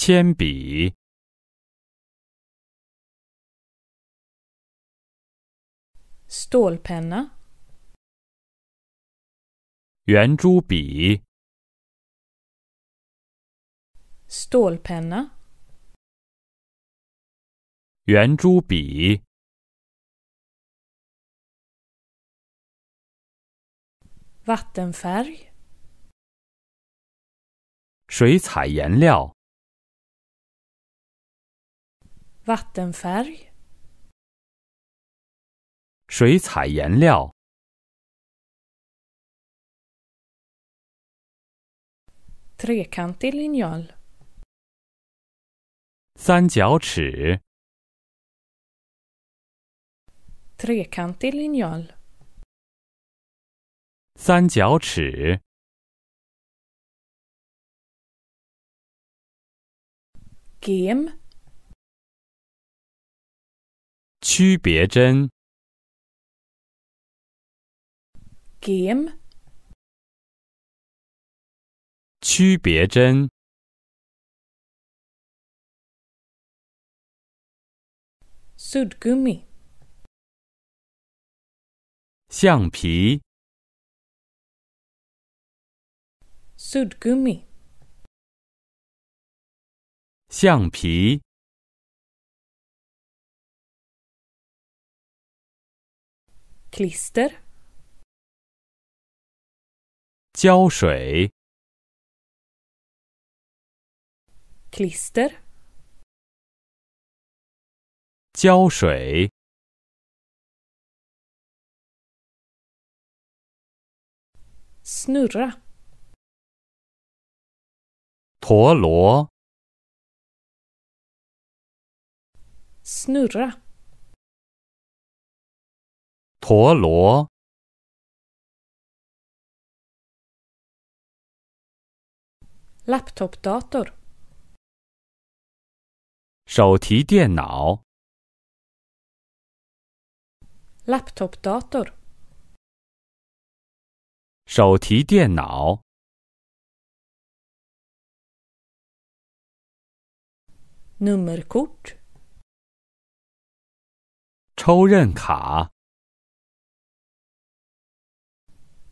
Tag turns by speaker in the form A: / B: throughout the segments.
A: 铅笔，stolpenna。圆珠笔，stolpenna。圆珠笔，vattenfärg。水彩颜料。vattenfärg 水彩颜料 trekantig linjal trekantig linjal gem 区别针 game 区别针 klister 胶水 klister snurra 陀螺。Laptop dator，手提电脑。Laptop dator，手提电脑。Nummerkort，抽认卡。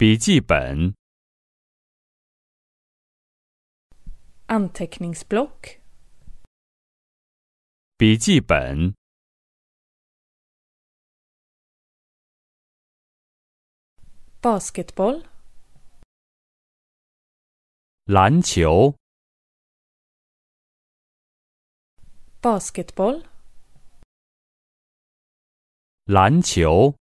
A: 笔记本。anteckningsblock。笔记本。basketball。篮球。basketball。篮球。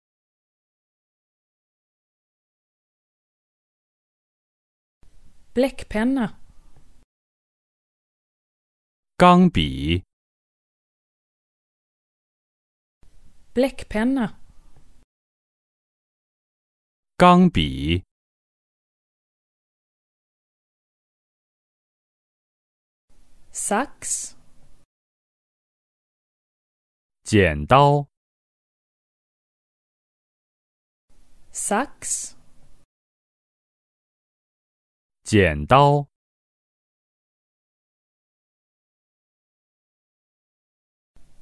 A: Bläckpenna. 钢笔 Bläckpenna. 钢笔 Sax. 剪刀 Sax. 剪刀，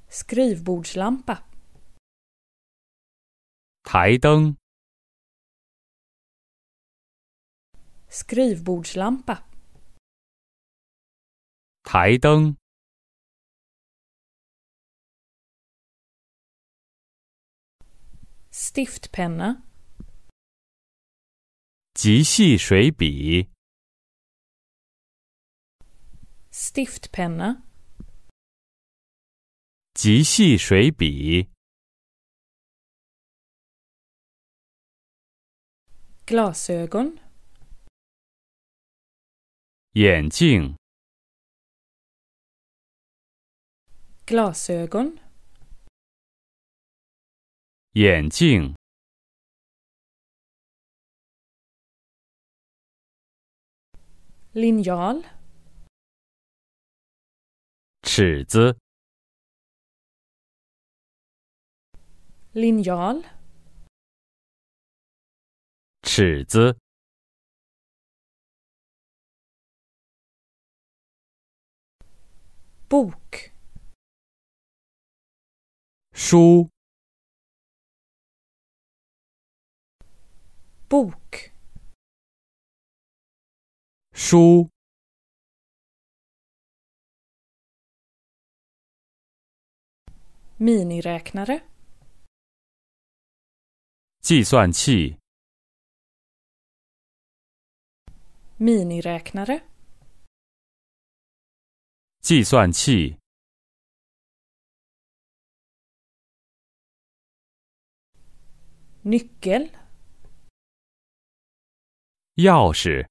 A: 书桌灯，台灯，书桌灯，台灯，细水笔。stiftpenna 极细水笔 glasögon 眼镜 glasögon 眼镜 linjal 尺子。l i n j a l 尺子。Bok。书。Bok。书。Miniräknare. 计算器 Miniräknare. 计算器 Nyckel. 钥匙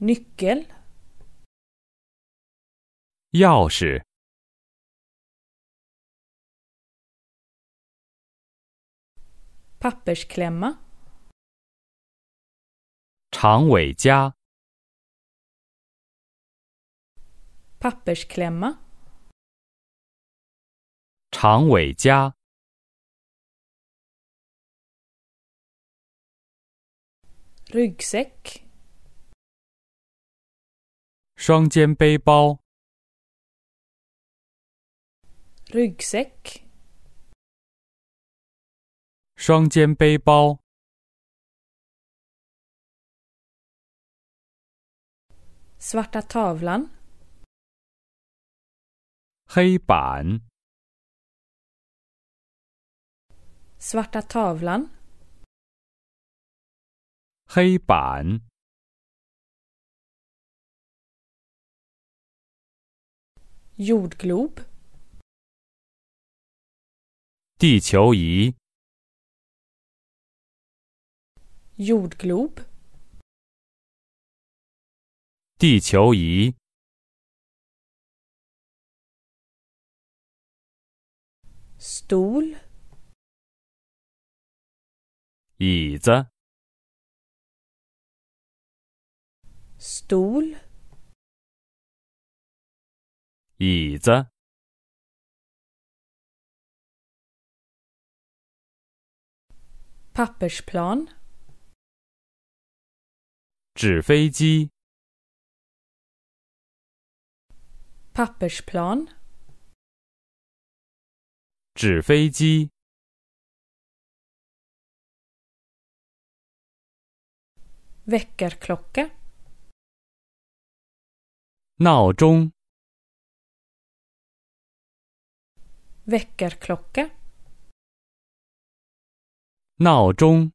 A: Nyckel. 钥匙。Pappersklemma。长尾夹。Pappersklemma。长尾夹。r u g k s a c k 双肩背包。ryggsäck 双肩背包 Svarta tavlan 黑板 Svarta tavlan 黑板 Jordglob 地球仪。Jordglob. 地球仪。Stol. 椅子。Stol. 椅子。Pappersplan. 纸飞机 Pappersplan. 纸飞机 Väckarklocka. 闹钟 Väckarklocka. 闹钟。